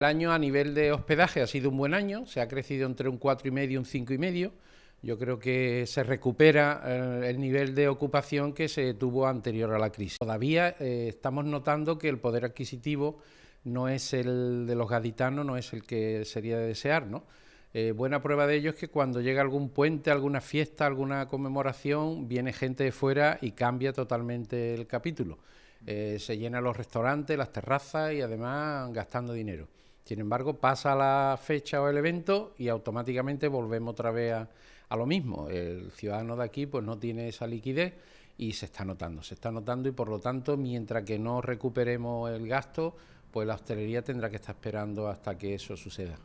El año a nivel de hospedaje ha sido un buen año, se ha crecido entre un 4,5 y un 5,5. Yo creo que se recupera eh, el nivel de ocupación que se tuvo anterior a la crisis. Todavía eh, estamos notando que el poder adquisitivo no es el de los gaditanos, no es el que sería de desear, eh, buena prueba de ello es que cuando llega algún puente, alguna fiesta, alguna conmemoración, viene gente de fuera y cambia totalmente el capítulo. se llenan los restaurantes, las terrazas y además gastando dinero. Sin embargo, pasa la fecha o el evento y automáticamente volvemos otra vez a, lo mismo. El ciudadano de aquí pues no tiene esa liquidez y se está notando, se está notando y por lo tanto, mientras que no recuperemos el gasto, pues la hostelería tendrá que estar esperando hasta que eso suceda.